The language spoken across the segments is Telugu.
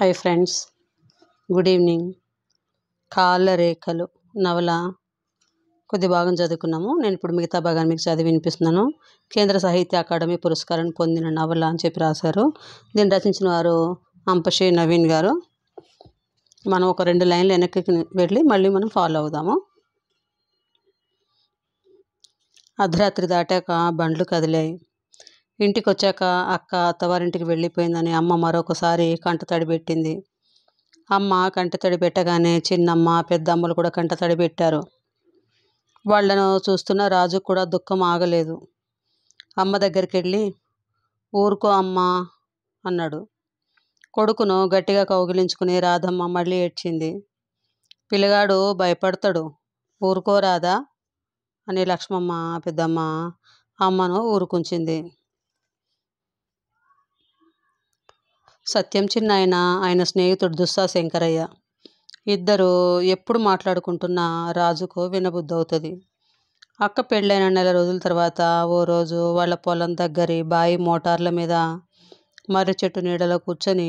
హాయ్ ఫ్రెండ్స్ గుడ్ ఈవినింగ్ రేఖలు నవల కొద్ది భాగం చదువుకున్నాము నేను ఇప్పుడు మిగతా భాగాన్ని మీకు చదివి వినిపిస్తున్నాను కేంద్ర సాహిత్య అకాడమీ పురస్కారం పొందిన నవల అని చెప్పి రాశారు దీన్ని రచించిన వారు అంపశ్రీ నవీన్ గారు మనం ఒక రెండు లైన్లు వెనక్కి వెళ్ళి మళ్ళీ మనం ఫాలో అవుదాము అర్ధరాత్రి దాటాక బండ్లు కదిలాయి ఇంటికి వచ్చాక అక్క అత్తవారింటికి వెళ్ళిపోయిందని అమ్మ మరొకసారి కంటతడి పెట్టింది అమ్మ కంటతడి పెట్టగానే చిన్నమ్మ పెద్దమ్మలు కూడా కంటతడి పెట్టారు వాళ్ళను చూస్తున్న రాజు కూడా దుఃఖం ఆగలేదు అమ్మ దగ్గరికి వెళ్ళి ఊరుకో అమ్మ అన్నాడు కొడుకును గట్టిగా కౌగిలించుకుని రాధమ్మ మళ్ళీ ఏడ్చింది పిల్లగాడు భయపడతాడు ఊరుకో రాధా అని లక్ష్మమ్మ పెద్దమ్మ అమ్మను ఊరుకుంచింది సత్యం చిన్నాయన ఆయన స్నేహితుడు దుస్సా శంకరయ్య ఇద్దరు ఎప్పుడు మాట్లాడుకుంటున్నా రాజుకు వినబుద్ధవుతుంది అక్క పెళ్ళైన నెల రోజుల తర్వాత ఓ రోజు వాళ్ళ పొలం దగ్గరి బాయి మోటార్ల మీద మర్రి చెట్టు నీడలో కూర్చొని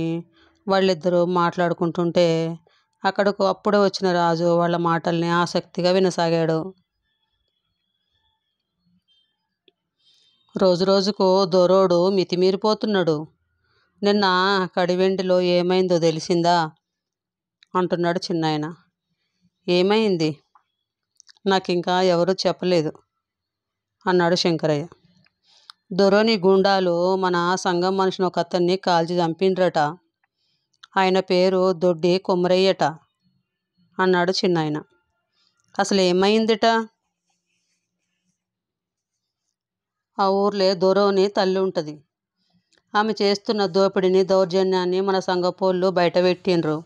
వాళ్ళిద్దరూ మాట్లాడుకుంటుంటే అక్కడకు అప్పుడే వచ్చిన రాజు వాళ్ళ మాటల్ని ఆసక్తిగా వినసాగాడు రోజు రోజుకు దొరోడు మితిమీరిపోతున్నాడు నిన్న కడివెండిలో ఏమైందో తెలిసిందా అంటున్నాడు చిన్నాయన ఏమైంది నాకు ఇంకా ఎవరు చెప్పలేదు అన్నాడు శంకరయ్య దొరని గుండాలు మన సంఘం మనిషిని ఒక అతన్ని కాల్చి చంపిండ్రట ఆయన పేరు దొడ్డి కొమ్మరయ్యట అన్నాడు చిన్నాయన అసలు ఏమైందిట ఆ ఊర్లే దొరోని తల్లి ఉంటుంది ఆమె చేస్తున్న దోపిడీని దౌర్జన్యాన్ని మన సంఘపోళ్ళు బయటపెట్టిండ్రు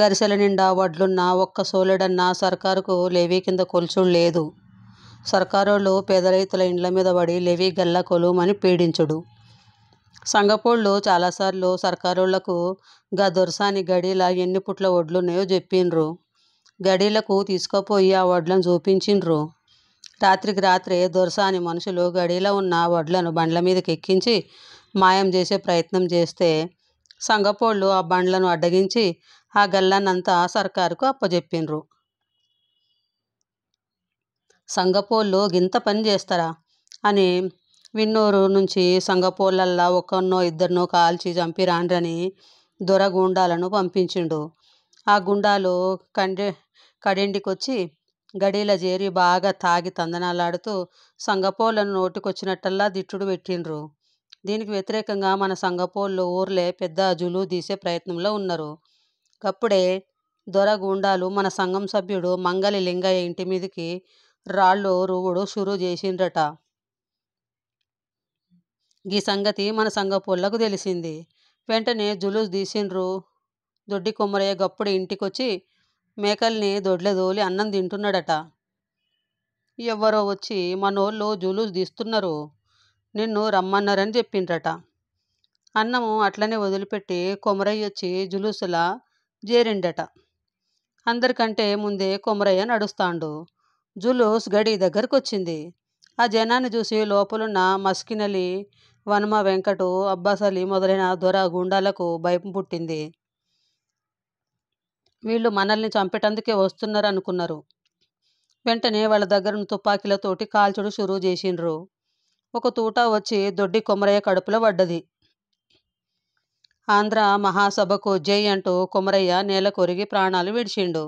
గరిసెల నిండా వడ్లున్నా ఒక్క సోలెడన్నా సర్కారుకు లేవీ కింద కొలుచుడు లేదు సర్కారోళ్ళు పేద రైతుల ఇండ్ల మీద పడి లెవీ గల్ల కొలుమని పీడించుడు సంఘపోళ్ళు చాలాసార్లు సర్కారోళ్లకు గా దొరసాని గడీల ఎన్ని పుట్ల వడ్లున్నాయో చెప్పిండ్రు గడీలకు తీసుకుపోయి ఆ వడ్లను చూపించిండ్రు రాత్రికి రాత్రే దొరసాని మనుషులు గడీలో ఉన్న వడ్లను బండ్ల మీదకి ఎక్కించి మాయం చేసే ప్రయత్నం చేస్తే సంగపోళ్ళు ఆ బండ్లను అడ్డగించి ఆ గల్లన్నంతా సర్కారుకు అప్పజెప్పిండ్రు సంగపోళ్ళు గింత పని చేస్తారా అని విన్నూరు నుంచి సంగపోళ్ళల్లా ఒకరినో ఇద్దరినో కాల్చి చంపి రాండ్రని దొర గుండాలను పంపించిండు ఆ గుండాలు కండె కడింటికొచ్చి గడీల చేరి బాగా తాగి తందనాలాడుతూ సంగపోలను నోటికొచ్చినట్టల్లా దిట్టుడు పెట్టిండ్రు దీనికి వ్యతిరేకంగా మన సంగపోళ్ళు ఊర్లే పెద్ద అజులు తీసే ప్రయత్నంలో ఉన్నారు అప్పుడే దొర గుండాలు మన సంఘం సభ్యుడు మంగలి లింగయ్య ఇంటి మీదకి రాళ్ళు రువుడు షురు చేసిండ్రట ఈ సంగతి మన సంగపోళ్లకు తెలిసింది వెంటనే జులుస్ తీసిండ్రు దొడ్డి కొమ్మరయ్య గప్పుడు ఇంటికొచ్చి మేకల్ని దొడ్లదోలి అన్నం తింటున్నాడట ఎవరో వచ్చి మనోళ్ళు జులుస్ తీస్తున్నారు నిన్ను రమ్మన్నారని చెప్పిండ్రట అన్నము అట్లనే వదిలిపెట్టి కొమరయ్య వచ్చి జులూసులా జేరిండట అందరికంటే ముందే కొమరయ్య నడుస్తాండు జులూస్ గడి దగ్గరకు వచ్చింది ఆ జనాన్ని చూసి లోపలున్న మస్కినలి వనమ వెంకటు అబ్బాసలి మొదలైన దొర గుండాలకు భయం పుట్టింది వీళ్ళు మనల్ని చంపేటందుకే వస్తున్నారు అనుకున్నారు వెంటనే వాళ్ళ దగ్గర తుపాకీలతోటి కాల్చుడు షురూ చేసిండ్రు ఒక తూట వచ్చి దొడ్డి కొమరయ్య కడుపులో పడ్డది ఆంధ్ర మహాసభకు జై అంటూ కొమరయ్య నేల కొరిగి ప్రాణాలు విడిచిండు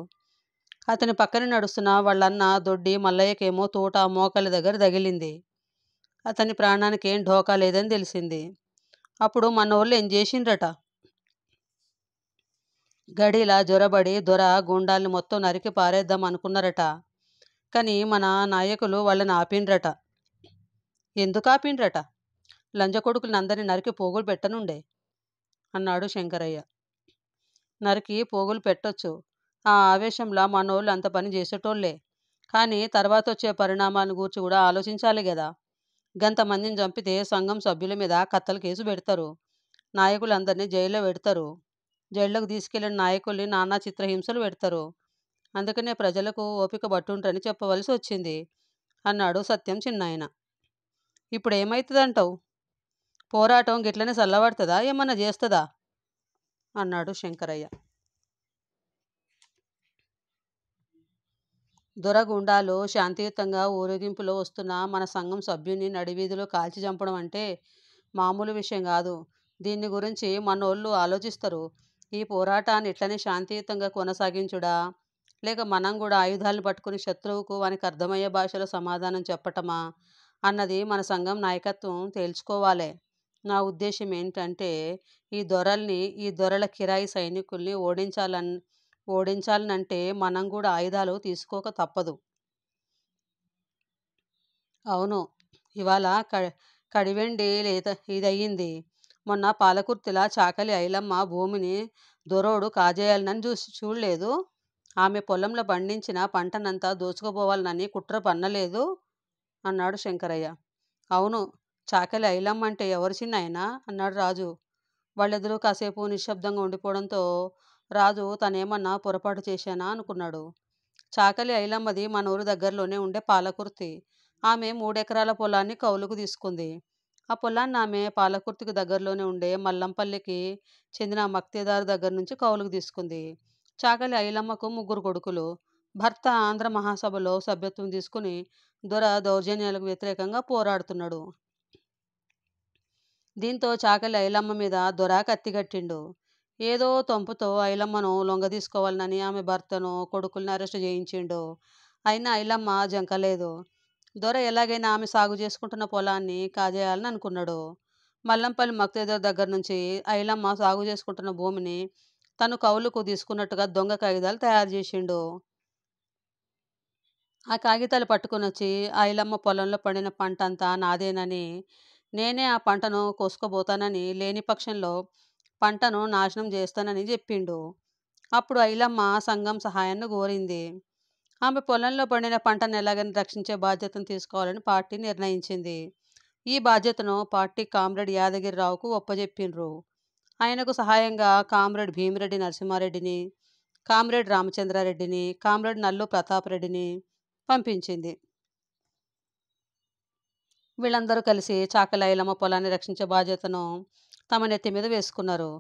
అతని పక్కన నడుస్తున్న వాళ్ళన్న దొడ్డి మల్లయ్యకేమో తూట మోకలి దగ్గర తగిలింది అతని ప్రాణానికి ఏం ఢోకా లేదని తెలిసింది అప్పుడు మన ఊళ్ళు ఏం చేసిండ్రట గడిలా జ్వరబడి దొర గుండాల్ని మొత్తం నరికి పారేద్దాం అనుకున్నారట కానీ మన నాయకులు వాళ్ళని ఆపిండ్రట ఎందుకు ఆపిండ్రట లంజకొడుకులందరినీ నరికి పోగులు పెట్టనుండే అన్నాడు శంకరయ్య నరికి పోగులు పెట్టొచ్చు ఆ ఆవేశంలో మనోళ్ళు అంత పని చేసేటోళ్లే కానీ తర్వాత వచ్చే పరిణామాలను గూర్చి కూడా ఆలోచించాలి కదా గంతమందిని చంపితే సంఘం సభ్యుల మీద కత్తలు కేసు పెడతారు నాయకులందరినీ జైల్లో పెడతారు జైళ్ళకు తీసుకెళ్లిన నాయకుల్ని నానా చిత్రహింసలు పెడతారు అందుకనే ప్రజలకు ఓపిక పట్టుంటని చెప్పవలసి వచ్చింది అన్నాడు సత్యం చిన్నాయన ఇప్పుడు ఏమవుతుందంటావు పోరాటం గిట్లనే చల్లబడుతుందా ఏమన్నా చేస్తుందా అన్నాడు శంకరయ్య దొరగుండాలో శాంతియుతంగా ఊరేగింపులో వస్తున్న మన సంఘం సభ్యుని నడివీధిలో కాల్చి చంపడం అంటే మామూలు విషయం కాదు దీన్ని గురించి మనోళ్ళు ఆలోచిస్తారు ఈ పోరాటాన్ని ఇట్లనే శాంతియుతంగా కొనసాగించుడా లేక మనం కూడా ఆయుధాలను పట్టుకుని శత్రువుకు వానికి అర్థమయ్యే భాషలో సమాధానం చెప్పటమా అన్నది మన సంఘం నాయకత్వం తేల్చుకోవాలి నా ఉద్దేశం ఏంటంటే ఈ దొరల్ని ఈ దొరల కిరాయి సైనికుల్ని ఓడించాలన్ ఓడించాలనంటే మనం కూడా ఆయుధాలు తీసుకోక తప్పదు అవును ఇవాళ క కడివెండి లేత ఇదయ్యింది మొన్న పాలకుర్తిలా చాకలి ఐలమ్మ భూమిని దొరోడు కాజేయాలనని చూసి చూడలేదు ఆమె పొలంలో పండించిన పంటనంతా దోచుకుపోవాలనని కుట్ర పన్నలేదు అన్నాడు శంకరయ్య అవును చాకలి ఐలమ్మ అంటే చిన్న చిన్నాయనా అన్నాడు రాజు వాళ్ళెదురు కాసేపు నిశ్శబ్దంగా ఉండిపోవడంతో రాజు తనేమన్నా పొరపాటు చేశానా అనుకున్నాడు చాకలి ఐలమ్మది మన ఊరు దగ్గరలోనే ఉండే పాలకుర్తి ఆమె మూడెకరాల పొలాన్ని కౌలుకు తీసుకుంది ఆ పొలాన్ని ఆమె పాలకుర్తికి దగ్గరలోనే ఉండే మల్లంపల్లికి చెందిన మక్తేదారు దగ్గర నుంచి కౌలుకు తీసుకుంది చాకలి ఐలమ్మకు ముగ్గురు కొడుకులు భర్త ఆంధ్ర మహాసభలో సభ్యత్వం తీసుకుని దొర దౌర్జన్యాలకు వ్యతిరేకంగా పోరాడుతున్నాడు దీంతో చాకలి ఐలమ్మ మీద దొర కత్తిగట్టిండు ఏదో తొంపుతో ఐలమ్మను లొంగదీసుకోవాలనని ఆమె భర్తను కొడుకుల్ని అరెస్ట్ చేయించిండు అయినా ఐలమ్మ జంకలేదు దొర ఎలాగైనా ఆమె సాగు చేసుకుంటున్న పొలాన్ని కాజేయాలని అనుకున్నాడు మల్లంపల్లి మక్తేదర్ దగ్గర నుంచి ఐలమ్మ సాగు చేసుకుంటున్న భూమిని తను కౌలుకు తీసుకున్నట్టుగా దొంగ కాగితాలు తయారు చేసిండు ఆ కాగితాలు పట్టుకొని వచ్చి ఆ పొలంలో పండిన పంట అంతా నాదేనని నేనే ఆ పంటను కోసుకోబోతానని లేని పక్షంలో పంటను నాశనం చేస్తానని చెప్పిండు అప్పుడు ఆ సంఘం సహాయాన్ని కోరింది ఆమె పొలంలో పండిన పంటను ఎలాగని రక్షించే బాధ్యతను తీసుకోవాలని పార్టీ నిర్ణయించింది ఈ బాధ్యతను పార్టీ కామ్రేడ్ యాదగిరిరావుకు ఒప్పజెప్పిండ్రు ఆయనకు సహాయంగా కామ్రేడ్ భీమిరెడ్డి నరసింహారెడ్డిని కామ్రేడ్ రామచంద్రారెడ్డిని కామ్రేడ్ నల్లు ప్రతాపరెడ్డిని పంపించింది వీళ్ళందరూ కలిసి చాకలాయిలమ్మ పొలాన్ని రక్షించే బాధ్యతను తమ నెత్తి మీద వేసుకున్నారు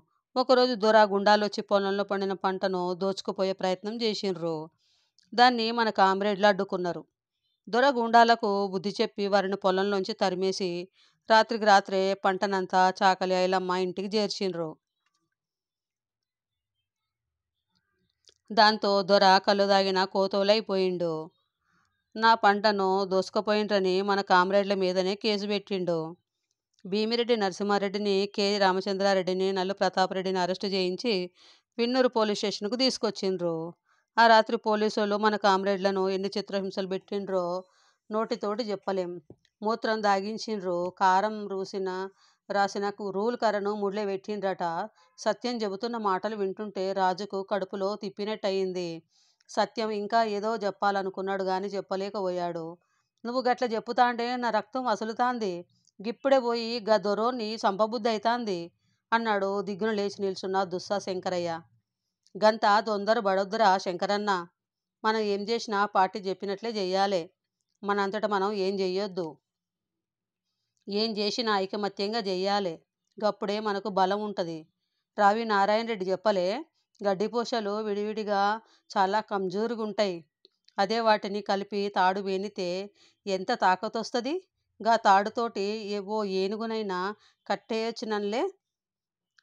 ఒకరోజు దొర గుండాలు వచ్చి పొలంలో పండిన పంటను దోచుకుపోయే ప్రయత్నం చేసిండ్రు దాన్ని మన కామ్రేడ్లు అడ్డుకున్నారు దొర గుండాలకు బుద్ధి చెప్పి వారిని పొలంలోంచి తరిమేసి రాత్రికి రాత్రే పంటనంతా చాకలి అయిలమ్మ ఇంటికి చేర్చిండ్రు దాంతో దొర కళ్ళు దాగిన కోతవులైపోయిండు నా పంటను దోసుకుపోయిండ్రని మన కామ్రేడ్ల మీదనే కేసు పెట్టిండు భీమిరెడ్డి నరసింహారెడ్డిని కె రామచంద్రారెడ్డిని నల్లు ప్రతాపరెడ్డిని అరెస్టు చేయించి విన్నూరు పోలీస్ స్టేషన్కు తీసుకొచ్చిండ్రు ఆ రాత్రి పోలీసులు మన కామ్రేడ్లను ఎన్ని చిత్రహింసలు పెట్టిండ్రో నోటితోటి చెప్పలేం మూత్రం దాగించిండ్రు కారం రూసిన రాసిన రూల్ కరను ముళ్ళే పెట్టిండ్రట సత్యం చెబుతున్న మాటలు వింటుంటే రాజుకు కడుపులో తిప్పినట్టయింది సత్యం ఇంకా ఏదో చెప్పాలనుకున్నాడు కానీ చెప్పలేకపోయాడు నువ్వు గట్ల చెప్పుతాంటే నా రక్తం అసలుతాంది గిప్పుడే పోయి గా దొరోని చంపబుద్ధి అవుతాంది అన్నాడు దిగ్గున లేచి నిల్చున్న దుస్సా శంకరయ్య గంత తొందర పడొద్దురా శంకరన్న మనం ఏం చేసినా పార్టీ చెప్పినట్లే చెయ్యాలి మనంతట మనం ఏం చెయ్యొద్దు ఏం చేసినా ఐకమత్యంగా చెయ్యాలి గప్పుడే మనకు బలం ఉంటుంది రావి నారాయణ రెడ్డి చెప్పలే గడ్డిపూసలు విడివిడిగా చాలా ఉంటాయి అదే వాటిని కలిపి తాడు వేనితే ఎంత వస్తుంది గా తాడుతోటి ఓ ఏనుగునైనా కట్టేయొచ్చునన్లే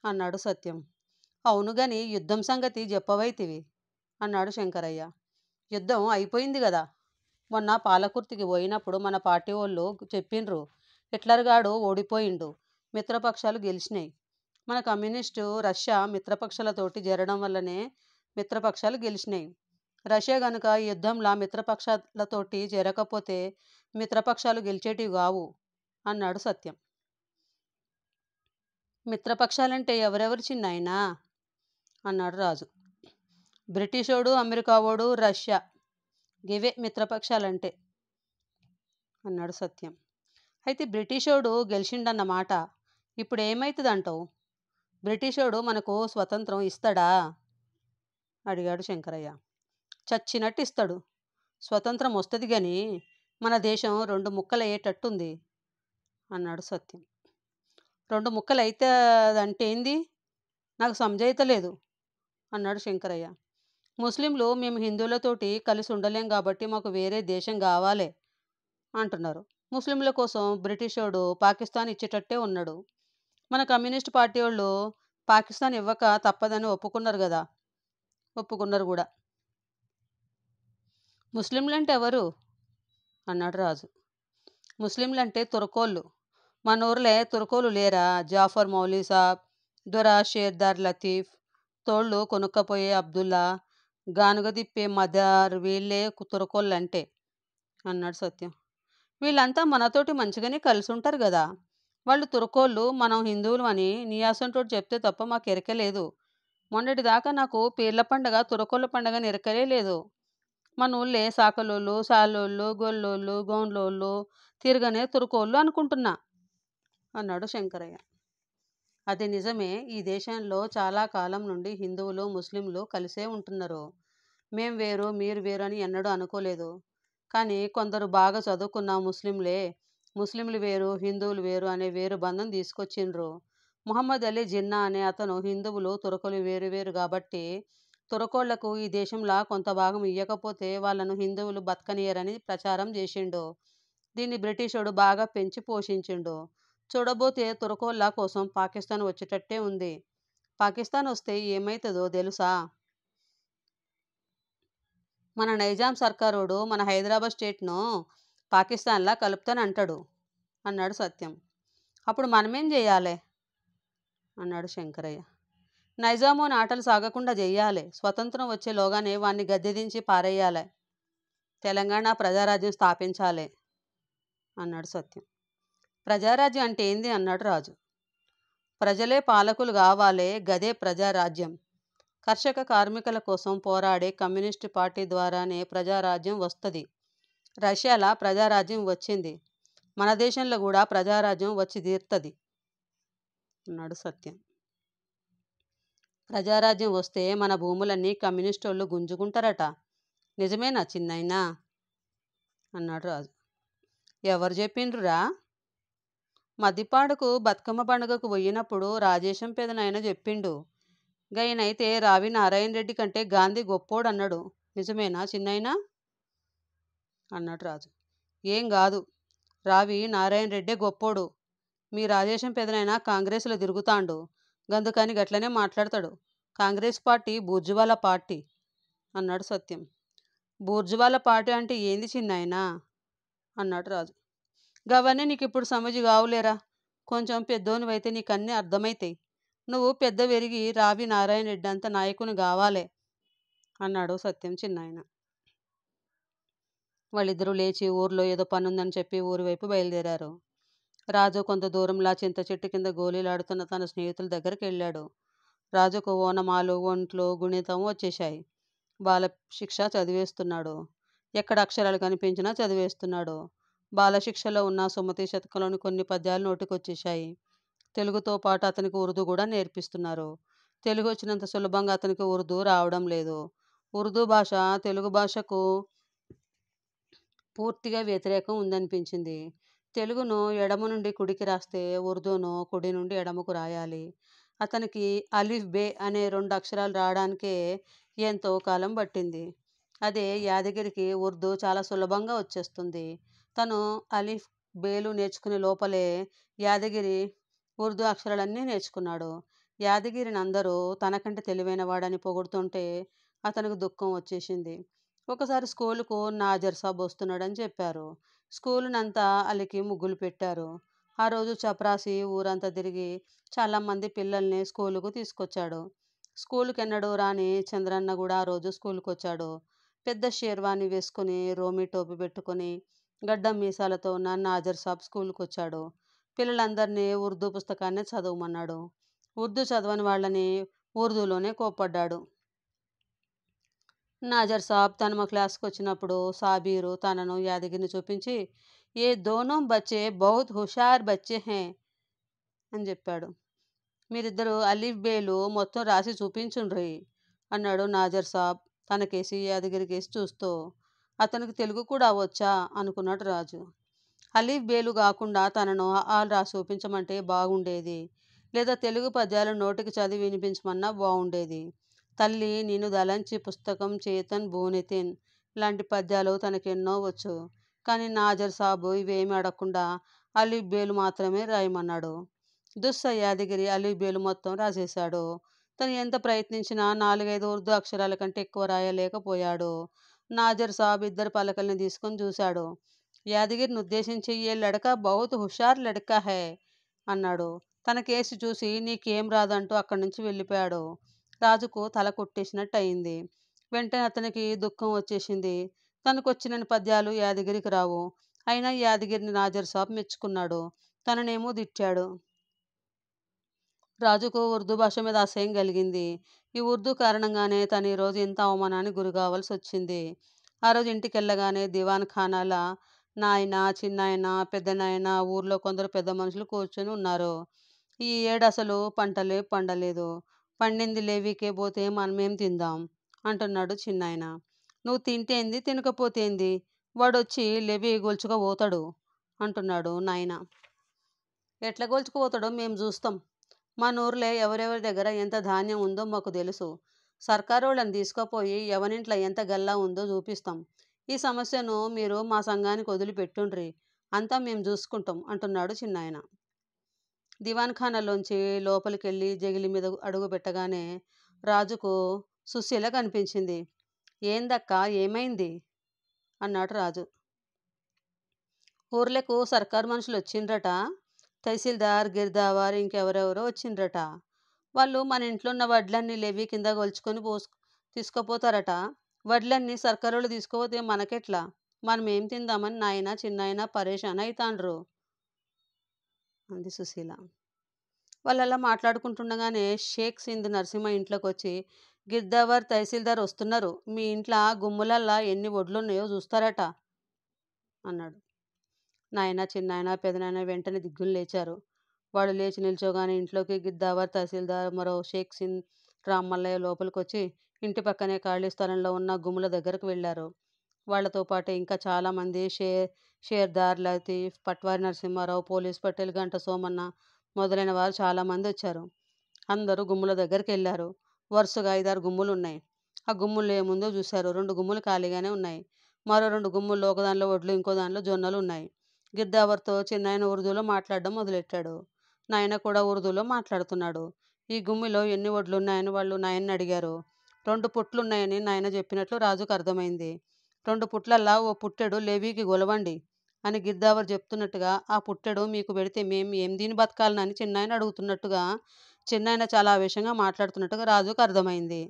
అన్నాడు సత్యం. అవును అవునుగాని యుద్ధం సంగతి చెప్పవైతివి అన్నాడు శంకరయ్య. యుద్ధం అయిపోయింది కదా మొన్న పాలకుర్తికి పోయినప్పుడు మన పార్టీ వాళ్ళు హిట్లర్ గాడు ఓడిపోయిండు మిత్రపక్షాలు గెలిచినాయి మన కమ్యూనిస్టు రష్యా మిత్రపక్షాలతోటి జరగడం వల్లనే మిత్రపక్షాలు గెలిచినాయి రష్యా గనుక ఈ యుద్ధంలో మిత్రపక్షాలతోటి జరగకపోతే మిత్రపక్షాలు గెలిచేటివి కావు అన్నాడు సత్యం మిత్రపక్షాలంటే ఎవరెవరు చిన్నాయనా అన్నాడు రాజు బ్రిటిషోడు అమెరికావోడు రష్యా గివే మిత్రపక్షాలంటే అన్నాడు సత్యం అయితే బ్రిటిషోడు గెలిచిండన్నమాట ఇప్పుడు ఏమవుతుందంటావు బ్రిటిషోడు మనకు స్వతంత్రం ఇస్తాడా అడిగాడు శంకరయ్య చచ్చినట్టు ఇస్తాడు స్వతంత్రం వస్తుంది కానీ మన దేశం రెండు ముక్కలయ్యేటట్టుంది అన్నాడు సత్యం రెండు ముక్కలు అవుతుందంటే ఏంది నాకు లేదు అన్నాడు శంకరయ్య ముస్లింలు మేము హిందువులతోటి కలిసి ఉండలేం కాబట్టి మాకు వేరే దేశం కావాలి అంటున్నారు ముస్లింల కోసం బ్రిటిషోడు పాకిస్తాన్ ఇచ్చేటట్టే ఉన్నాడు మన కమ్యూనిస్ట్ పార్టీ వాళ్ళు పాకిస్తాన్ ఇవ్వక తప్పదని ఒప్పుకున్నారు కదా ఒప్పుకున్నారు కూడా ముస్లింలంటే ఎవరు అన్నాడు రాజు ముస్లింలంటే తురకోళ్ళు మన ఊర్లే తురకోలు లేరా జాఫర్ మౌలీ సాబ్ దొరా షేర్దార్ లతీఫ్ తోళ్ళు కొనుక్కపోయే అబ్దుల్లా గానుగ మదార్ వీళ్ళే తురకోళ్ళంటే అన్నాడు సత్యం వీళ్ళంతా మనతోటి మంచిగానే కలిసి ఉంటారు కదా వాళ్ళు తురకోళ్ళు మనం హిందువులు అని నీయాసంటోడు చెప్తే తప్ప మాకు ఎరకలేదు మొన్నటి దాకా నాకు పీర్ల పండగ తురకోళ్ళ పండగ ఎరకలే లేదు మన ఊళ్ళే సాకలోళ్ళు సాలోళ్ళు గొల్లోళ్ళు గౌండ్లోళ్ళు తిరగనే తురకోళ్ళు అనుకుంటున్నా అన్నాడు శంకరయ్య అది నిజమే ఈ దేశంలో చాలా కాలం నుండి హిందువులు ముస్లింలు కలిసే ఉంటున్నారు మేం వేరు మీరు వేరు అని ఎన్నడూ అనుకోలేదు కానీ కొందరు బాగా చదువుకున్న ముస్లింలే ముస్లింలు వేరు హిందువులు వేరు అనే వేరు బంధం తీసుకొచ్చిండ్రు ముహమ్మద్ అలీ జిన్నా అనే అతను హిందువులు తురకలు వేరు వేరు కాబట్టి తురకోళ్లకు ఈ దేశంలా కొంత భాగం ఇయ్యకపోతే వాళ్ళను హిందువులు బతకనీయరని ప్రచారం చేసిండు దీన్ని బ్రిటిషుడు బాగా పెంచి పోషించిండు చూడబోతే తురకోళ్ళ కోసం పాకిస్తాన్ వచ్చేటట్టే ఉంది పాకిస్తాన్ వస్తే ఏమవుతుందో తెలుసా మన నైజాం సర్కారోడు మన హైదరాబాద్ స్టేట్ను పాకిస్తాన్లా కలుపుతాను అంటాడు అన్నాడు సత్యం అప్పుడు మనమేం చేయాలి అన్నాడు శంకరయ్య నైజాము నాటలు సాగకుండా చేయాలి స్వతంత్రం వచ్చేలోగానే వాణ్ణి గద్దెదించి పారేయాలి తెలంగాణ ప్రజారాజ్యం స్థాపించాలి అన్నాడు సత్యం ప్రజారాజ్యం అంటే ఏంది అన్నాడు రాజు ప్రజలే పాలకులు కావాలే గదే ప్రజారాజ్యం కర్షక కార్మికుల కోసం పోరాడే కమ్యూనిస్టు పార్టీ ద్వారానే ప్రజారాజ్యం వస్తుంది రష్యాలో ప్రజారాజ్యం వచ్చింది మన దేశంలో కూడా ప్రజారాజ్యం వచ్చి తీరుతుంది అన్నాడు సత్యం ప్రజారాజ్యం వస్తే మన భూములన్నీ కమ్యూనిస్టోళ్ళు గుంజుకుంటారట నిజమేనా చిన్నయినా అన్నాడు రాజు ఎవరు చెప్పిండ్రురా మదిపాడుకు బతుకమ్మ పండుగకు పోయినప్పుడు రాజేశం పేదనాయన చెప్పిండు గయనైతే రావి నారాయణ రెడ్డి కంటే గాంధీ గొప్పోడు అన్నాడు నిజమేనా చిన్నయినా అన్నాడు రాజు ఏం కాదు రావి నారాయణ రెడ్డే గొప్పోడు మీ రాజేశం పెదనైనా కాంగ్రెస్లో తిరుగుతాండు గందుకని గట్లనే మాట్లాడతాడు కాంగ్రెస్ పార్టీ బూర్జువాల పార్టీ అన్నాడు సత్యం బూర్జువాల పార్టీ అంటే ఏంది చిన్నాయనా అన్నాడు రాజు గవన్నీ నీకు ఇప్పుడు సమజి కావులేరా కొంచెం పెద్దోనివైతే నీకు అన్నీ అర్థమవుతాయి నువ్వు పెద్ద పెరిగి రావి నారాయణ రెడ్డి అంత నాయకుని కావాలే అన్నాడు సత్యం చిన్నాయన వాళ్ళిద్దరూ లేచి ఊర్లో ఏదో పనుందని చెప్పి ఊరి వైపు బయలుదేరారు రాజు కొంత దూరంలా చింత చెట్టు కింద గోళీలాడుతున్న తన స్నేహితుల దగ్గరికి వెళ్ళాడు రాజుకు ఓనమాలు ఒంట్లు గుణితం వచ్చేశాయి బాలశిక్ష చదివేస్తున్నాడు ఎక్కడ అక్షరాలు కనిపించినా చదివేస్తున్నాడు బాలశిక్షలో ఉన్న సుమతి శతకంలోని కొన్ని పద్యాలు నోటికొచ్చేశాయి తెలుగుతో పాటు అతనికి ఉర్దూ కూడా నేర్పిస్తున్నారు తెలుగు వచ్చినంత సులభంగా అతనికి ఉర్దూ రావడం లేదు ఉర్దూ భాష తెలుగు భాషకు పూర్తిగా వ్యతిరేకం ఉందనిపించింది తెలుగును ఎడమ నుండి కుడికి రాస్తే ఉర్దూను కుడి నుండి ఎడమకు రాయాలి అతనికి అలిఫ్ బే అనే రెండు అక్షరాలు రావడానికే ఎంతో కాలం పట్టింది అదే యాదగిరికి ఉర్దూ చాలా సులభంగా వచ్చేస్తుంది తను అలిఫ్ బేలు నేర్చుకునే లోపలే యాదగిరి ఉర్దూ అక్షరాలన్నీ నేర్చుకున్నాడు యాదగిరిని అందరూ తనకంటే తెలివైన వాడని పొగుడుతుంటే అతనికి దుఃఖం వచ్చేసింది ఒకసారి స్కూలుకు నాజర్ సాబ్ వస్తున్నాడని చెప్పారు స్కూలునంతా అలికి ముగ్గులు పెట్టారు ఆ రోజు చపరాసి ఊరంతా తిరిగి చాలామంది పిల్లల్ని స్కూలుకు తీసుకొచ్చాడు స్కూలుకి ఎన్నడూ రాని చంద్రన్న కూడా ఆ రోజు స్కూల్కి వచ్చాడు పెద్ద షేర్వాణి వేసుకుని రోమి టోపీ పెట్టుకుని గడ్డం మీసాలతో ఉన్న నాజర్ సాబ్ స్కూల్కి వచ్చాడు పిల్లలందరినీ ఉర్దూ పుస్తకాన్ని చదవమన్నాడు ఉర్దూ చదవని వాళ్ళని ఉర్దూలోనే కోప్పడ్డాడు నాజర్ సాబ్ తను మా క్లాస్కి వచ్చినప్పుడు సాబీరు తనను యాదగిరిని చూపించి ఏ దోనం బచ్చే బహుత్ హుషార్ బచ్చే హే అని చెప్పాడు మీరిద్దరు అలీఫ్ బేలు మొత్తం రాసి చూపించుండ్రి అన్నాడు నాజర్ సాబ్ తనకేసి యాదగిరికేసి చూస్తూ అతనికి తెలుగు కూడా అవచ్చా అనుకున్నాడు రాజు అలీఫ్ బేలు కాకుండా తనను ఆల్ రాసి చూపించమంటే బాగుండేది లేదా తెలుగు పద్యాలు నోటికి చదివి వినిపించమన్నా బాగుండేది తల్లి నిన్ను దలంచి పుస్తకం చేతన్ బూనెతిన్ లాంటి పద్యాలు తనకెన్నో వచ్చు కానీ నాజర్ సాబు ఇవేమి అడగకుండా అలీబేలు మాత్రమే రాయమన్నాడు దుస్స యాదగిరి అలీబేలు మొత్తం రాసేశాడు తను ఎంత ప్రయత్నించినా నాలుగైదు ఉర్దూ అక్షరాల కంటే ఎక్కువ రాయలేకపోయాడు నాజర్ సాబ్ ఇద్దరు పలకల్ని తీసుకొని చూశాడు యాదగిరిని ఉద్దేశించి ఏ లడక బహుత్ హుషార్ లడక హే అన్నాడు తన కేసు చూసి నీకేం రాదంటూ అక్కడి నుంచి వెళ్ళిపోయాడు రాజుకు తల కొట్టేసినట్టు అయింది వెంటనే అతనికి దుఃఖం వచ్చేసింది తనకు వచ్చిన పద్యాలు యాదగిరికి రావు అయినా యాదగిరిని నాజర్సాబ్ మెచ్చుకున్నాడు తననేమో దిట్టాడు రాజుకు ఉర్దూ భాష మీద అసహ్యం కలిగింది ఈ ఉర్దూ కారణంగానే తను ఈరోజు ఇంత అవమానానికి గురి కావాల్సి వచ్చింది ఆ రోజు ఇంటికి వెళ్ళగానే దివాన్ ఖానాల నాయన చిన్నాయన పెద్ద నాయన ఊర్లో కొందరు పెద్ద మనుషులు కూర్చొని ఉన్నారు ఈ ఏడు అసలు పంటలే పండలేదు పండింది లేవికే పోతే మనమేం తిందాం అంటున్నాడు చిన్నాయన నువ్వు తింటేంది తినకపోతేంది వాడొచ్చి లెవి గోల్చుకుపోతాడు అంటున్నాడు నాయన ఎట్లా గోల్చుకుపోతాడో మేము చూస్తాం మా ఊర్లో ఎవరెవరి దగ్గర ఎంత ధాన్యం ఉందో మాకు తెలుసు సర్కారు వాళ్ళని తీసుకుపోయి ఎవరింట్లో ఎంత గల్లా ఉందో చూపిస్తాం ఈ సమస్యను మీరు మా సంఘానికి వదిలిపెట్టుండ్రి అంతా మేము చూసుకుంటాం అంటున్నాడు చిన్నాయన దివాన్ఖానాలోంచి వెళ్ళి జగిలి మీద అడుగు పెట్టగానే రాజుకు సుశీల కనిపించింది ఏందక్కా ఏమైంది అన్నాడు రాజు ఊర్లకు సర్కార్ మనుషులు వచ్చిండ్రట తహసీల్దార్ గిర్దావార్ ఇంకెవరెవరో వచ్చిండ్రట వాళ్ళు మన ఇంట్లో ఉన్న వడ్లన్నీ లేవి కింద కొలుచుకొని పోసు తీసుకుపోతారట వడ్లన్నీ సర్కారులు తీసుకోపోతే మనకెట్లా మనం ఏం తిందామని నాయన చిన్నాయన పరేషాన్ అవుతాండ్రు అంది సుశీల వాళ్ళలా మాట్లాడుకుంటుండగానే షేక్ సింధ్ నరసింహ ఇంట్లోకి వచ్చి గిర్దావర్ తహసీల్దార్ వస్తున్నారు మీ ఇంట్లో గుమ్ములల్లా ఎన్ని ఉన్నాయో చూస్తారట అన్నాడు నాయన చిన్నాయన పెదనాయన వెంటనే దిగ్గులు లేచారు వాళ్ళు లేచి నిల్చోగానే ఇంట్లోకి గిద్దావర్ తహసీల్దార్ మరో షేక్ సింద్ రామ్మల్లయ్య లోపలికి వచ్చి ఇంటి పక్కనే ఖాళీ స్థలంలో ఉన్న గుమ్ముల దగ్గరకు వెళ్ళారు వాళ్లతో పాటు ఇంకా చాలామంది షే షేర్దార్ లతీఫ్ పట్వారి నరసింహారావు పోలీస్ పటేల్ గంట సోమన్న మొదలైన వారు చాలామంది వచ్చారు అందరూ గుమ్ముల దగ్గరికి వెళ్ళారు వరుసగా ఐదారు గుమ్ములు ఉన్నాయి ఆ గుమ్ములు ఏముందో చూశారు రెండు గుమ్ములు ఖాళీగానే ఉన్నాయి మరో రెండు గుమ్ముల్లో ఒకదానిలో ఒడ్లు ఇంకో దానిలో జొన్నలు ఉన్నాయి గిర్దావర్తో చిన్నాయన ఉర్దూలో మాట్లాడడం మొదలెట్టాడు నాయన కూడా ఉర్దూలో మాట్లాడుతున్నాడు ఈ గుమ్మిలో ఎన్ని ఒడ్లు ఉన్నాయని వాళ్ళు నాయన్ని అడిగారు రెండు పుట్లున్నాయని నాయన చెప్పినట్లు రాజుకు అర్థమైంది రెండు పుట్లల్లా ఓ పుట్టెడు లేవీకి గొలవండి అని గిద్దావరు చెప్తున్నట్టుగా ఆ పుట్టెడు మీకు పెడితే మేము ఏం దీని బతకాలని చిన్నాయన అడుగుతున్నట్టుగా చిన్నాయన చాలా ఆవేశంగా మాట్లాడుతున్నట్టుగా రాజుకు అర్థమైంది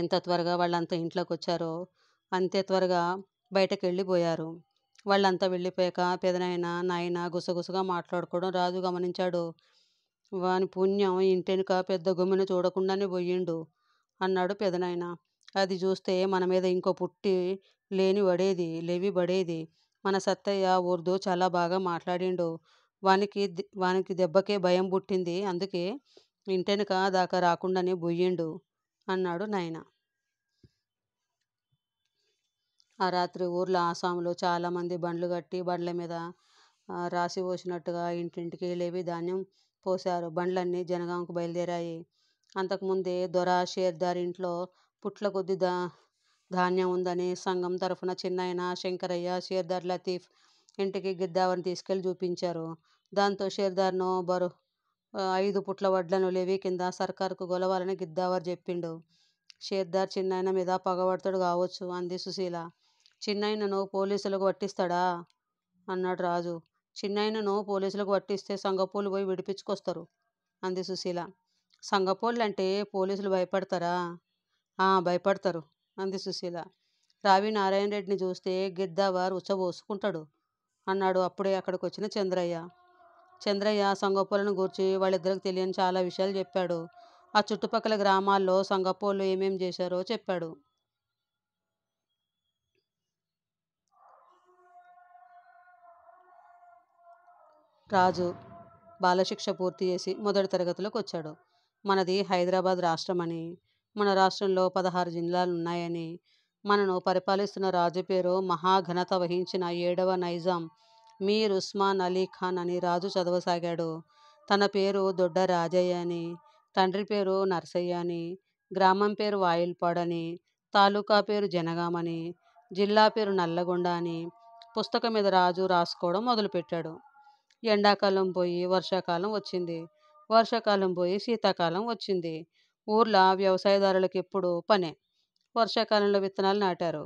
ఎంత త్వరగా వాళ్ళంతా ఇంట్లోకి వచ్చారో అంతే త్వరగా బయటకు వెళ్ళిపోయారు వాళ్ళంతా వెళ్ళిపోయాక పెదనాయన నాయన గుసగుసగా మాట్లాడుకోవడం రాజు గమనించాడు వాని పుణ్యం ఇంటెనుక పెద్ద గుమ్మిన చూడకుండానే పోయిండు అన్నాడు పెదనాయన అది చూస్తే మన మీద ఇంకో పుట్టి లేని వడేది లేవి పడేది మన సత్తయ్య ఉర్దూ చాలా బాగా మాట్లాడిండు వానికి వానికి దెబ్బకే భయం పుట్టింది అందుకే ఇంటెనక దాకా రాకుండానే బొయ్యిండు అన్నాడు నాయన ఆ రాత్రి ఊర్లో ఆసాములో చాలామంది బండ్లు కట్టి బండ్ల మీద రాసి పోసినట్టుగా ఇంటింటికి లేవి ధాన్యం పోశారు బండ్లన్నీ జనగాంకు బయలుదేరాయి అంతకుముందే దొర షేర్దార్ ఇంట్లో పుట్ల కొద్ది దా ధాన్యం ఉందని సంఘం తరఫున చిన్నయన శంకరయ్య షేర్దార్ లతీఫ్ ఇంటికి గిద్దావని తీసుకెళ్లి చూపించారు దాంతో షేర్దార్ను బరు ఐదు పుట్ల వడ్లను లేవి కింద సర్కారుకు గొలవాలని గిద్దావర్ చెప్పిండు షేర్దార్ చిన్నాయన మీద పగబడతాడు కావచ్చు అంది సుశీల చిన్నాయనను పోలీసులకు పట్టిస్తాడా అన్నాడు రాజు చిన్నాయనను పోలీసులకు పట్టిస్తే సంగపూలు పోయి విడిపించుకొస్తారు అంది సుశీల సంగపోళ్ళు అంటే పోలీసులు భయపడతారా భయపడతారు అంది సుశీల రావి నారాయణ రెడ్డిని చూస్తే గిద్దావారు ఉచ్చబోసుకుంటాడు అన్నాడు అప్పుడే అక్కడికి వచ్చిన చంద్రయ్య చంద్రయ్య సంగపోలను గూర్చి వాళ్ళిద్దరికి తెలియని చాలా విషయాలు చెప్పాడు ఆ చుట్టుపక్కల గ్రామాల్లో సంగపోళ్ళు ఏమేం చేశారో చెప్పాడు రాజు బాలశిక్ష పూర్తి చేసి మొదటి తరగతిలోకి వచ్చాడు మనది హైదరాబాద్ అని మన రాష్ట్రంలో పదహారు జిల్లాలు ఉన్నాయని మనను పరిపాలిస్తున్న రాజు పేరు మహాఘనత వహించిన ఏడవ నైజాం మీర్ ఉస్మాన్ అలీ ఖాన్ అని రాజు చదవసాగాడు తన పేరు దొడ్డ రాజయ్య అని తండ్రి పేరు నర్సయ్య అని గ్రామం పేరు వాయిల్పాడని తాలూకా పేరు జనగామని జిల్లా పేరు నల్లగొండ అని పుస్తకం మీద రాజు రాసుకోవడం మొదలుపెట్టాడు ఎండాకాలం పోయి వర్షాకాలం వచ్చింది వర్షాకాలం పోయి శీతాకాలం వచ్చింది ఊర్ల వ్యవసాయదారులకు ఎప్పుడు పనే వర్షాకాలంలో విత్తనాలు నాటారు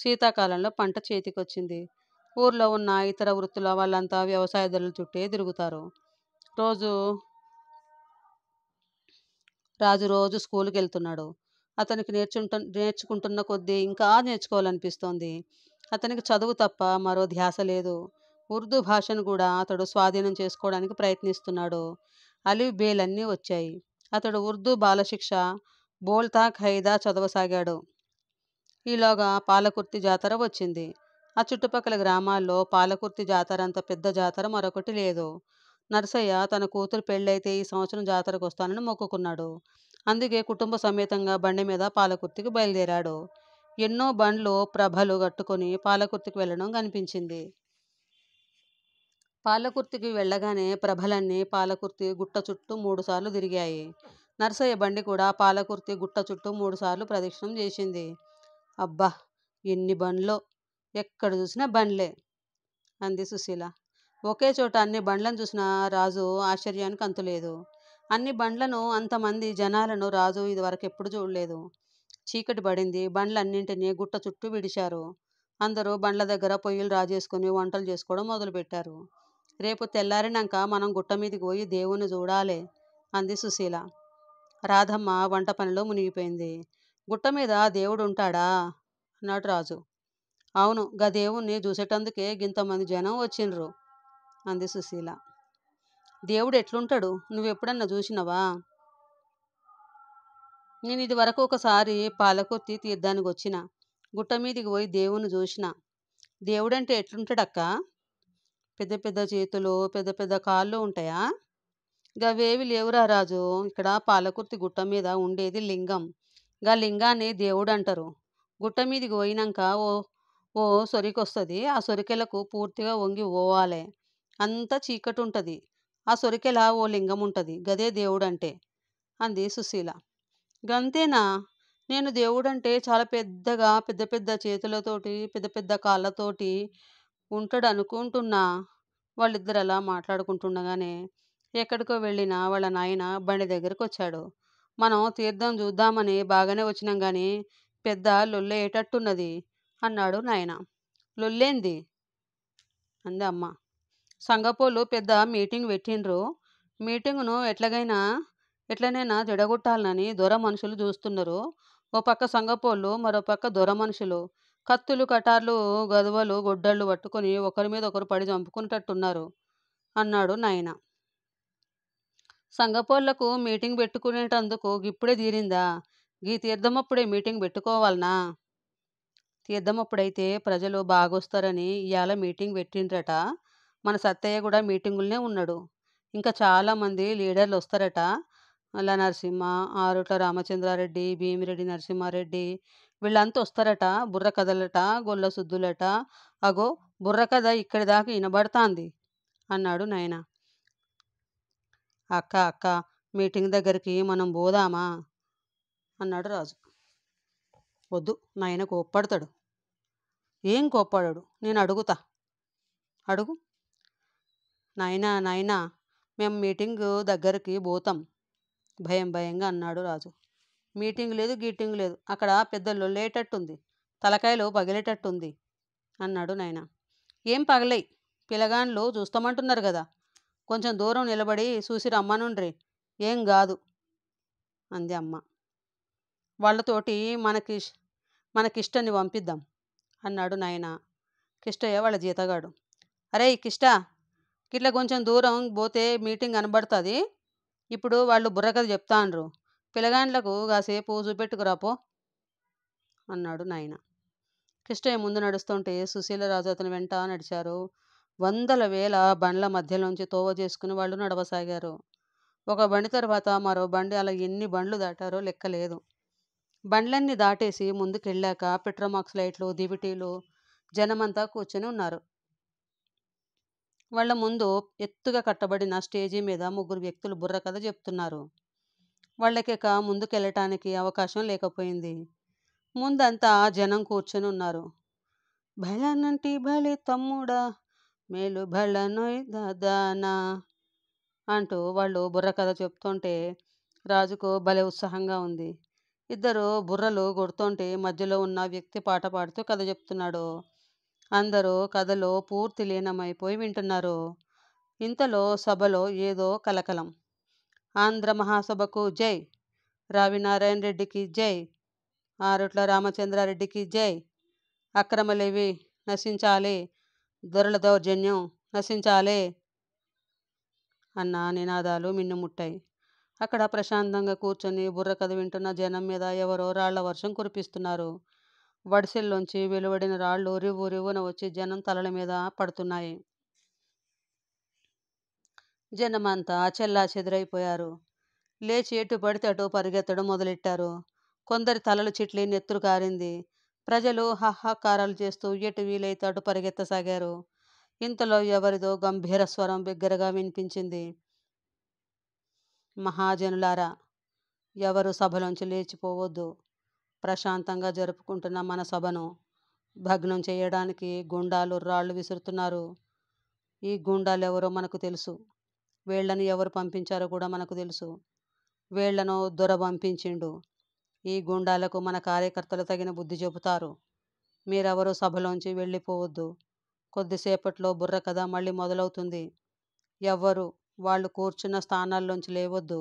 శీతాకాలంలో పంట చేతికొచ్చింది ఊర్లో ఉన్న ఇతర వృత్తుల వాళ్ళంతా వ్యవసాయదారుల చుట్టే తిరుగుతారు రోజు రాజు రోజు స్కూల్కి వెళ్తున్నాడు అతనికి నేర్చుంటు నేర్చుకుంటున్న కొద్దీ ఇంకా నేర్చుకోవాలనిపిస్తోంది అతనికి చదువు తప్ప మరో ధ్యాస లేదు ఉర్దూ భాషను కూడా అతడు స్వాధీనం చేసుకోవడానికి ప్రయత్నిస్తున్నాడు అలివి బేలన్నీ వచ్చాయి అతడు ఉర్దూ బాలశిక్ష బోల్తా ఖైదా చదవసాగాడు ఈలోగా పాలకుర్తి జాతర వచ్చింది ఆ చుట్టుపక్కల గ్రామాల్లో పాలకుర్తి జాతర అంత పెద్ద జాతర మరొకటి లేదు నర్సయ్య తన కూతురు పెళ్ళైతే ఈ సంవత్సరం జాతరకు వస్తానని మొక్కుకున్నాడు అందుకే కుటుంబ సమేతంగా బండి మీద పాలకుర్తికి బయలుదేరాడు ఎన్నో బండ్లు ప్రభలు కట్టుకుని పాలకుర్తికి వెళ్ళడం కనిపించింది పాలకుర్తికి వెళ్ళగానే ప్రభలన్నీ పాలకుర్తి గుట్ట చుట్టూ మూడుసార్లు తిరిగాయి నర్సయ్య బండి కూడా పాలకుర్తి గుట్ట చుట్టూ మూడుసార్లు ప్రదక్షిణం చేసింది అబ్బా ఎన్ని బండ్లు ఎక్కడ చూసినా బండ్లే అంది సుశీల ఒకే చోట అన్ని బండ్లను చూసిన రాజు ఆశ్చర్యానికి అంతులేదు అన్ని బండ్లను అంతమంది జనాలను రాజు ఇదివరకు ఎప్పుడు చూడలేదు చీకటి పడింది బండ్లన్నింటినీ గుట్ట చుట్టూ విడిచారు అందరూ బండ్ల దగ్గర పొయ్యిలు రాజేసుకుని వంటలు చేసుకోవడం మొదలుపెట్టారు రేపు తెల్లారినాక మనం గుట్ట మీదికి పోయి దేవుణ్ణి చూడాలే అంది సుశీల రాధమ్మ వంట పనిలో మునిగిపోయింది గుట్ట మీద దేవుడు ఉంటాడా అన్నాడు రాజు అవును గా దేవుణ్ణి చూసేటందుకే ఇంతమంది జనం వచ్చిండ్రు అంది సుశీల దేవుడు ఎట్లుంటాడు నువ్వెప్పుడన్నా చూసినవా నేను ఇది వరకు ఒకసారి పాలకుర్తి తీర్థానికి వచ్చిన గుట్ట మీదికి పోయి దేవుణ్ణి చూసిన దేవుడంటే ఎట్లుంటాడక్క పెద్ద పెద్ద చేతులు పెద్ద పెద్ద కాళ్ళు ఉంటాయా వేవి లేవురా రాజు ఇక్కడ పాలకుర్తి గుట్ట మీద ఉండేది లింగం ఇంకా లింగాన్ని దేవుడు అంటారు గుట్ట మీదకి పోయినాక ఓ ఓ సొరికొస్తుంది ఆ సొరికెలకు పూర్తిగా వంగి పోవాలి అంత చీకటి ఉంటుంది ఆ సొరికెల ఓ లింగం ఉంటుంది గదే దేవుడు అంటే అంది సుశీల గంతేనా నేను దేవుడంటే చాలా పెద్దగా పెద్ద పెద్ద చేతులతోటి పెద్ద పెద్ద కాళ్ళతోటి ఉంటాడు అనుకుంటున్నా వాళ్ళిద్దరు అలా మాట్లాడుకుంటుండగానే ఎక్కడికో వెళ్ళిన వాళ్ళ నాయన బండి దగ్గరికి వచ్చాడు మనం తీర్థం చూద్దామని బాగానే వచ్చినాం కానీ పెద్ద లొల్లేటట్టున్నది అన్నాడు నాయన లొల్లేంది అంది అమ్మ సంగపోలు పెద్ద మీటింగ్ పెట్టిండ్రు మీటింగ్ను ఎట్లాగైనా ఎట్లనైనా జడగొట్టాలని దొర మనుషులు చూస్తున్నారు ఓ పక్క సంగపోళ్ళు మరో పక్క దొర మనుషులు కత్తులు కటార్లు గదువలు గొడ్డళ్ళు పట్టుకుని మీద ఒకరు పడి చంపుకునేటట్టున్నారు అన్నాడు నాయన సంగపోళ్లకు మీటింగ్ పెట్టుకునేటందుకు గిప్పుడే తీరిందా గీ తీర్థమప్పుడే మీటింగ్ పెట్టుకోవాలనా తీర్థమప్పుడైతే ప్రజలు బాగొస్తారని ఇవాళ మీటింగ్ పెట్టిండ్రట మన సత్తయ్య కూడా మీటింగులనే ఉన్నాడు ఇంకా చాలామంది లీడర్లు వస్తారట అలా నరసింహ ఆరుట్ల రామచంద్రారెడ్డి భీమిరెడ్డి నరసింహారెడ్డి వీళ్ళంతా వస్తారట బుర్ర కథలట గొల్ల శుద్ధులట అగో బుర్ర కథ ఇక్కడి దాకా వినబడతాంది అన్నాడు నాయన అక్క అక్క మీటింగ్ దగ్గరికి మనం పోదామా అన్నాడు రాజు వద్దు నాయన కోప్పడతాడు ఏం కోప్పాడాడు నేను అడుగుతా అడుగు నాయన నాయన మేము మీటింగ్ దగ్గరికి పోతాం భయం భయంగా అన్నాడు రాజు మీటింగ్ లేదు గీటింగ్ లేదు అక్కడ పెద్దలు లేటట్టుంది తలకాయలు పగిలేటట్టుంది అన్నాడు నాయన ఏం పగలై పిలగాండ్లు చూస్తామంటున్నారు కదా కొంచెం దూరం నిలబడి చూసి రమ్మనుండ్రి ఏం కాదు అంది అమ్మ వాళ్ళతోటి మనకి మనకిష్టని పంపిద్దాం అన్నాడు నాయన కిష్టయ్య వాళ్ళ జీతగాడు అరే కిష్ట ఇట్లా కొంచెం దూరం పోతే మీటింగ్ కనబడుతుంది ఇప్పుడు వాళ్ళు బుర్రకథ చెప్తాండ్రు పిలగాండ్లకు కాసేపు చూపెట్టుకురాపో అన్నాడు నాయన కృష్ణయ్య ముందు నడుస్తుంటే రాజు అతని వెంట నడిచారు వందల వేల బండ్ల మధ్యలోంచి తోవ చేసుకుని వాళ్ళు నడవసాగారు ఒక బండి తర్వాత మరో బండి అలా ఎన్ని బండ్లు దాటారో లెక్కలేదు బండ్లన్నీ దాటేసి ముందుకెళ్ళాక పెట్రోమాక్స్ లైట్లు దివిటీలు జనమంతా కూర్చొని ఉన్నారు వాళ్ళ ముందు ఎత్తుగా కట్టబడిన స్టేజీ మీద ముగ్గురు వ్యక్తులు బుర్ర కథ చెప్తున్నారు వాళ్ళకిక ముందుకెళ్ళటానికి అవకాశం లేకపోయింది ముందంతా జనం కూర్చొని ఉన్నారు భళనంటి భలే తమ్ముడా మేలు భళనోయ్ దానా అంటూ వాళ్ళు బుర్రకథ చెప్తుంటే రాజుకు భలే ఉత్సాహంగా ఉంది ఇద్దరు బుర్రలు కొడుతుంటే మధ్యలో ఉన్న వ్యక్తి పాట పాడుతూ కథ చెప్తున్నాడు అందరూ కథలో పూర్తి లీనమైపోయి వింటున్నారు ఇంతలో సభలో ఏదో కలకలం ఆంధ్ర మహాసభకు జై రావినారాయణ రెడ్డికి జై ఆరుట్ల రామచంద్రారెడ్డికి జై అక్రమలేవి నశించాలి దొరల దౌర్జన్యం నశించాలి అన్న నినాదాలు మిన్నుముట్టాయి అక్కడ ప్రశాంతంగా కూర్చొని బుర్ర కథ వింటున్న జనం మీద ఎవరో రాళ్ల వర్షం కురిపిస్తున్నారు వడిసెల్లోంచి వెలువడిన రాళ్ళు రివ్వు రివ్వున వచ్చి జనం తలల మీద పడుతున్నాయి జనమంతా చెల్లా చెదురైపోయారు లేచి ఎటు పడితే అటు పరిగెత్తడం మొదలెట్టారు కొందరి తలలు చిట్లి నెత్తురు కారింది ప్రజలు హాహాకారాలు చేస్తూ ఎటు వీలైతే అటు పరిగెత్తసాగారు ఇంతలో ఎవరిదో గంభీర స్వరం బిగ్గరగా వినిపించింది మహాజనులారా ఎవరు సభలోంచి లేచిపోవద్దు ప్రశాంతంగా జరుపుకుంటున్న మన సభను భగ్నం చేయడానికి గుండాలు రాళ్ళు విసురుతున్నారు ఈ గుండాలు ఎవరో మనకు తెలుసు వీళ్లను ఎవరు పంపించారో కూడా మనకు తెలుసు వీళ్లను దొర పంపించిండు ఈ గుండాలకు మన కార్యకర్తలు తగిన బుద్ధి చెబుతారు మీరెవరో సభలోంచి వెళ్ళిపోవద్దు కొద్దిసేపట్లో బుర్ర కథ మళ్ళీ మొదలవుతుంది ఎవ్వరు వాళ్ళు కూర్చున్న స్థానాల్లోంచి లేవద్దు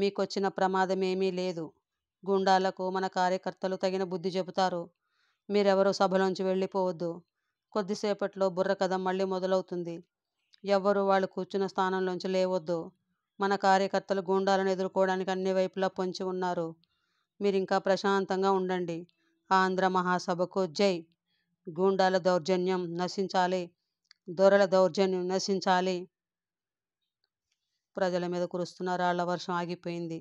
మీకొచ్చిన ప్రమాదమేమీ లేదు గుండాలకు మన కార్యకర్తలు తగిన బుద్ధి చెబుతారు మీరెవరో సభలోంచి వెళ్ళిపోవద్దు కొద్దిసేపట్లో బుర్ర కథ మళ్ళీ మొదలవుతుంది ఎవ్వరూ వాళ్ళు కూర్చున్న స్థానంలోంచి లేవద్దు మన కార్యకర్తలు గూండాలను ఎదుర్కోవడానికి అన్ని వైపులా పొంచి ఉన్నారు మీరింకా ప్రశాంతంగా ఉండండి ఆంధ్ర మహాసభకు జై గూండాల దౌర్జన్యం నశించాలి దొరల దౌర్జన్యం నశించాలి ప్రజల మీద కురుస్తున్న రాళ్ల వర్షం ఆగిపోయింది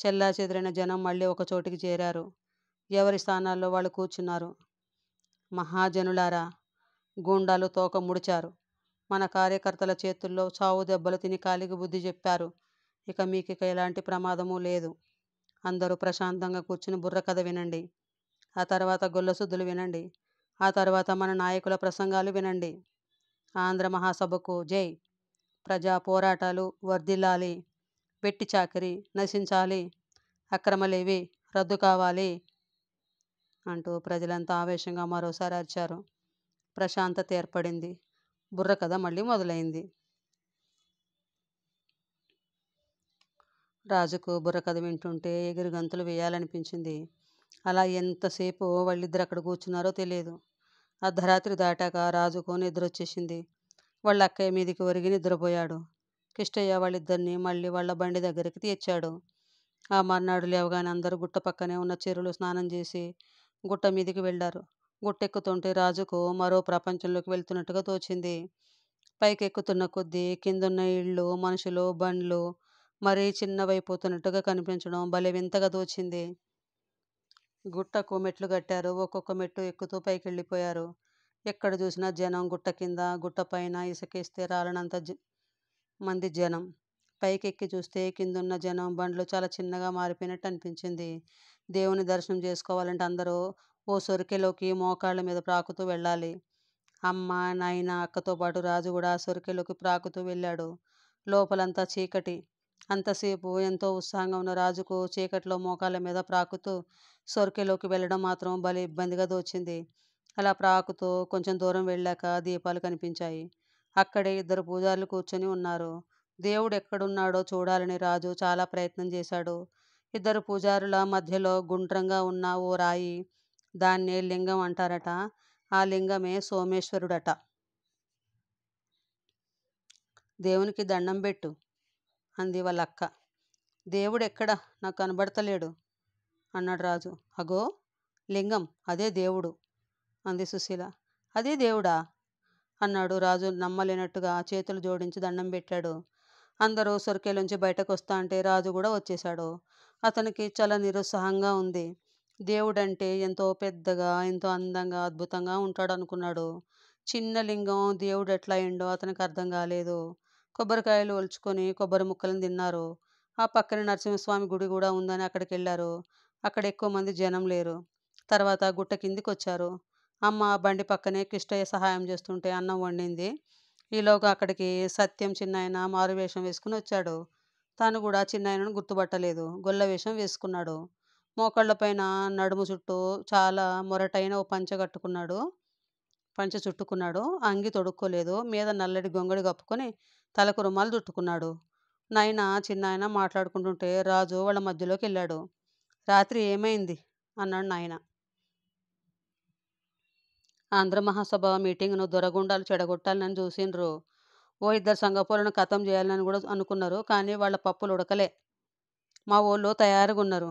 చెల్లా చెదిరిన జనం మళ్ళీ ఒక చోటికి చేరారు ఎవరి స్థానాల్లో వాళ్ళు కూర్చున్నారు మహాజనులారా గూండాలు తోక ముడిచారు మన కార్యకర్తల చేతుల్లో చావు దెబ్బలు తిని కాలికి బుద్ధి చెప్పారు ఇక మీకిక ఎలాంటి ప్రమాదమూ లేదు అందరూ ప్రశాంతంగా కూర్చుని బుర్రకథ వినండి ఆ తర్వాత గొల్లసుద్దులు వినండి ఆ తర్వాత మన నాయకుల ప్రసంగాలు వినండి ఆంధ్ర మహాసభకు జై ప్రజా పోరాటాలు వర్ధిల్లాలి వెట్టి చాకరి నశించాలి అక్రమలేవి రద్దు కావాలి అంటూ ప్రజలంతా ఆవేశంగా మరోసారి అరిచారు ప్రశాంతత ఏర్పడింది బుర్రకథ మళ్ళీ మొదలైంది రాజుకు బుర్రకథ వింటుంటే ఎగిరి గంతులు వేయాలనిపించింది అలా ఎంతసేపు వాళ్ళిద్దరు అక్కడ కూర్చున్నారో తెలియదు అర్ధరాత్రి దాటాక రాజుకు వచ్చేసింది వాళ్ళ అక్కయ్య మీదికి ఒరిగి నిద్రపోయాడు కిష్టయ్య వాళ్ళిద్దరిని మళ్ళీ వాళ్ళ బండి దగ్గరికి తీర్చాడు ఆ మర్నాడు లేవగానే అందరూ గుట్ట పక్కనే ఉన్న చెరువులో స్నానం చేసి గుట్ట మీదికి వెళ్ళారు గుట్టెక్కుతుంటే రాజుకు మరో ప్రపంచంలోకి వెళ్తున్నట్టుగా తోచింది పైకెక్కుతున్న కొద్దీ కిందున్న ఇళ్ళు మనుషులు బండ్లు మరీ చిన్నవైపోతున్నట్టుగా కనిపించడం భలే వింతగా తోచింది గుట్టకు మెట్లు కట్టారు ఒక్కొక్క మెట్టు ఎక్కుతూ పైకి వెళ్ళిపోయారు ఎక్కడ చూసినా జనం గుట్ట కింద గుట్ట పైన ఇసుకేస్తే రాలనంత మంది జనం పైకి ఎక్కి చూస్తే కిందున్న జనం బండ్లు చాలా చిన్నగా మారిపోయినట్టు అనిపించింది దేవుని దర్శనం చేసుకోవాలంటే అందరూ ఓ సొరికెలోకి మోకాళ్ళ మీద ప్రాకుతూ వెళ్ళాలి అమ్మ నాయన అక్కతో పాటు రాజు కూడా సొరికెలోకి ప్రాకుతూ వెళ్ళాడు లోపలంతా చీకటి అంతసేపు ఎంతో ఉత్సాహంగా ఉన్న రాజుకు చీకటిలో మోకాళ్ళ మీద ప్రాకుతూ సొరికెలోకి వెళ్ళడం మాత్రం భలే ఇబ్బందిగా దోచింది అలా ప్రాకుతూ కొంచెం దూరం వెళ్ళాక దీపాలు కనిపించాయి అక్కడే ఇద్దరు పూజారులు కూర్చొని ఉన్నారు దేవుడు ఎక్కడున్నాడో చూడాలని రాజు చాలా ప్రయత్నం చేశాడు ఇద్దరు పూజారుల మధ్యలో గుండ్రంగా ఉన్న ఓ రాయి దాన్నే లింగం అంటారట ఆ లింగమే సోమేశ్వరుడట దేవునికి దండం పెట్టు అంది వాళ్ళ అక్క దేవుడెక్కడ నాకు కనబడతలేడు అన్నాడు రాజు అగో లింగం అదే దేవుడు అంది సుశీల అదే దేవుడా అన్నాడు రాజు నమ్మలేనట్టుగా చేతులు జోడించి దండం పెట్టాడు అందరూ సొరికేలోంచి బయటకు వస్తా అంటే రాజు కూడా వచ్చేశాడు అతనికి చాలా నిరుత్సాహంగా ఉంది దేవుడంటే ఎంతో పెద్దగా ఎంతో అందంగా అద్భుతంగా ఉంటాడు అనుకున్నాడు చిన్న లింగం దేవుడు ఎట్లా అయిండో అతనికి అర్థం కాలేదు కొబ్బరికాయలు ఒలుచుకొని కొబ్బరి ముక్కలను తిన్నారు ఆ పక్కన నరసింహస్వామి గుడి కూడా ఉందని అక్కడికి వెళ్ళారు అక్కడ ఎక్కువ మంది జనం లేరు తర్వాత గుట్ట కిందికి వచ్చారు అమ్మ బండి పక్కనే కృష్ణయ్య సహాయం చేస్తుంటే అన్నం వండింది ఈలోగా అక్కడికి సత్యం చిన్నాయన మారువేషం వేసుకుని వచ్చాడు తాను కూడా చిన్నాయనను గుర్తుపట్టలేదు గొల్ల వేషం వేసుకున్నాడు మోకాళ్ళ పైన నడుము చుట్టూ చాలా మొరటైన ఓ పంచ కట్టుకున్నాడు పంచ చుట్టుకున్నాడు అంగి తొడుక్కోలేదు మీద నల్లటి గొంగడి కప్పుకొని తలకు రుమాలు చుట్టుకున్నాడు నాయన చిన్నాయన మాట్లాడుకుంటుంటే రాజు వాళ్ళ మధ్యలోకి వెళ్ళాడు రాత్రి ఏమైంది అన్నాడు నాయన ఆంధ్ర మహాసభ మీటింగ్ను దొరగుండాలు చెడగొట్టాలని చూసిండ్రు ఓ ఇద్దరు సంగపోలను కథం చేయాలని కూడా అనుకున్నారు కానీ వాళ్ళ పప్పులు ఉడకలే మా ఊళ్ళో తయారుగా ఉన్నారు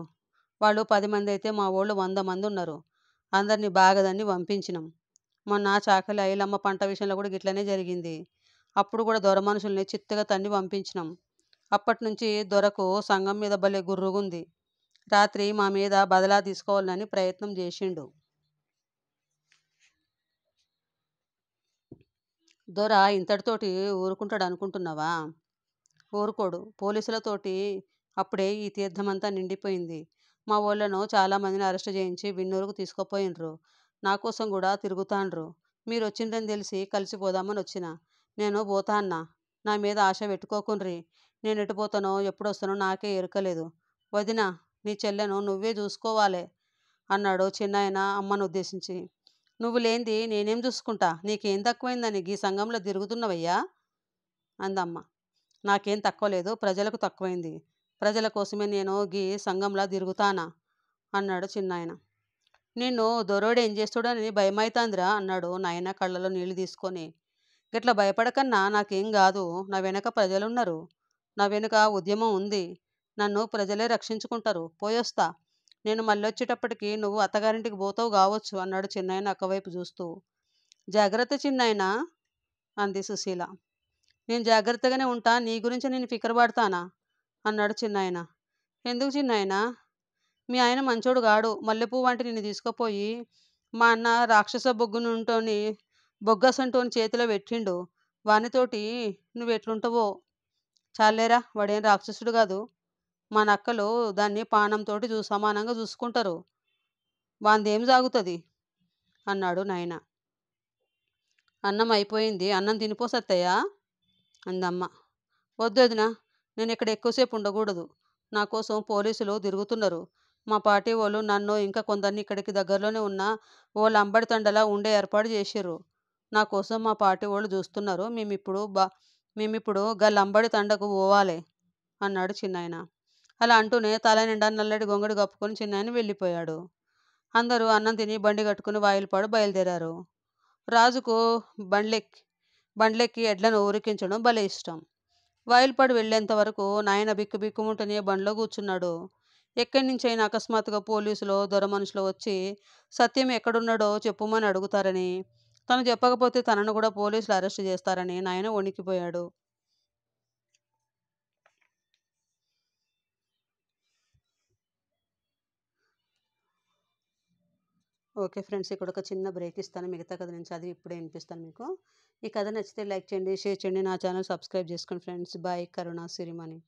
వాళ్ళు పది మంది అయితే మా వాళ్ళు వంద మంది ఉన్నారు అందరినీ బాగదని పంపించినాం మొన్న చాకలి ఐలమ్మ పంట విషయంలో కూడా గిట్లనే జరిగింది అప్పుడు కూడా దొర మనుషుల్ని చిత్తగా తన్ని పంపించినాం అప్పటి నుంచి దొరకు సంఘం మీద భలే గుర్రుగుంది రాత్రి మా మీద బదలా తీసుకోవాలని ప్రయత్నం చేసిండు దొర ఇంతటితోటి ఊరుకుంటాడు అనుకుంటున్నావా ఊరుకోడు పోలీసులతోటి అప్పుడే ఈ తీర్థమంతా నిండిపోయింది మా వాళ్ళను చాలా మందిని అరెస్ట్ చేయించి విన్నూరుకు తీసుకుపోయిండ్రు నా కోసం కూడా తిరుగుతాండ్రు మీరు వచ్చిండ్రని తెలిసి కలిసిపోదామని వచ్చిన నేను పోతా అన్న నా మీద ఆశ పెట్టుకోకుండ్రి నేను ఎటు పోతానో ఎప్పుడొస్తానో నాకే ఎరకలేదు వదిన నీ చెల్లెను నువ్వే చూసుకోవాలి అన్నాడు చిన్నాయన అమ్మను ఉద్దేశించి నువ్వు లేనిది నేనేం చూసుకుంటా నీకేం తక్కువైందని ఈ సంఘంలో తిరుగుతున్నవయ్యా అందమ్మ నాకేం తక్కువ లేదు ప్రజలకు తక్కువైంది ప్రజల కోసమే నేను గీ సంఘంలా తిరుగుతానా అన్నాడు చిన్నాయన నిన్ను దొరోడు ఏం చేస్తాడని భయమైతాందిరా అన్నాడు నాయన కళ్ళలో నీళ్లు తీసుకొని గిట్లా భయపడకన్నా నాకేం కాదు నా వెనక ప్రజలున్నారు నా వెనుక ఉద్యమం ఉంది నన్ను ప్రజలే రక్షించుకుంటారు పోయొస్తా నేను మళ్ళీ వచ్చేటప్పటికి నువ్వు అత్తగారింటికి పోతావు కావచ్చు అన్నాడు చిన్నాయన అక్కవైపు చూస్తూ జాగ్రత్త చిన్నాయన అంది సుశీల నేను జాగ్రత్తగానే ఉంటా నీ గురించి నేను ఫికర్ పడతానా అన్నాడు చిన్నాయన ఎందుకు చిన్నాయన మీ ఆయన మంచోడు గాడు మల్లెపూ వంటి నిన్ను తీసుకుపోయి మా అన్న రాక్షస బొగ్గునుంటోని బొగ్గసంటోని చేతిలో పెట్టిండు వానితోటి నువ్వు ఎట్లుంటావో చాలేరా వాడేం రాక్షసుడు కాదు మా నక్కలు దాన్ని పానంతో చూ సమానంగా చూసుకుంటారు వాందేం సాగుతుంది అన్నాడు నాయన అన్నం అయిపోయింది అన్నం తినిపో సత్తయ్యా అందమ్మ వదినా నేను ఇక్కడ ఎక్కువసేపు ఉండకూడదు నా కోసం పోలీసులు తిరుగుతున్నారు మా పార్టీ వాళ్ళు నన్ను ఇంకా కొందరిని ఇక్కడికి దగ్గరలోనే ఉన్న ఓ లంబడి తండలా ఉండే ఏర్పాటు చేసిర్రు నా కోసం మా పార్టీ వాళ్ళు చూస్తున్నారు మేమిప్పుడు బా మేమిప్పుడు గ లంబడి తండకు పోవాలి అన్నాడు చిన్నాయన అలా అంటూనే తల నిండా నల్లటి గొంగడి కప్పుకొని చిన్నాయన వెళ్ళిపోయాడు అందరూ అన్నం తిని బండి కట్టుకుని వాయిల్పాడు బయలుదేరారు రాజుకు బండ్లెక్కి బండ్లెక్కి ఎడ్లను ఊరికించడం భలే ఇష్టం వయల్పాడు వెళ్లేంత వరకు నాయన బిక్కు బిక్కుముంటనే బండ్లో కూర్చున్నాడు ఎక్కడి నుంచైనా అకస్మాత్తుగా పోలీసులో దొరమనుషులు వచ్చి సత్యం ఎక్కడున్నాడో చెప్పుమని అడుగుతారని తను చెప్పకపోతే తనను కూడా పోలీసులు అరెస్ట్ చేస్తారని నాయన వణికిపోయాడు ఓకే ఫ్రెండ్స్ ఇక్కడ ఒక చిన్న బ్రేక్ ఇస్తాను మిగతా కథ నుంచి అది ఇప్పుడే వినిపిస్తాను మీకు ఈ కథ నచ్చితే లైక్ చేయండి షేర్ చేయండి నా ఛానల్ సబ్స్క్రైబ్ చేసుకోండి ఫ్రెండ్స్ బాయ్ కరుణ సిరిమణి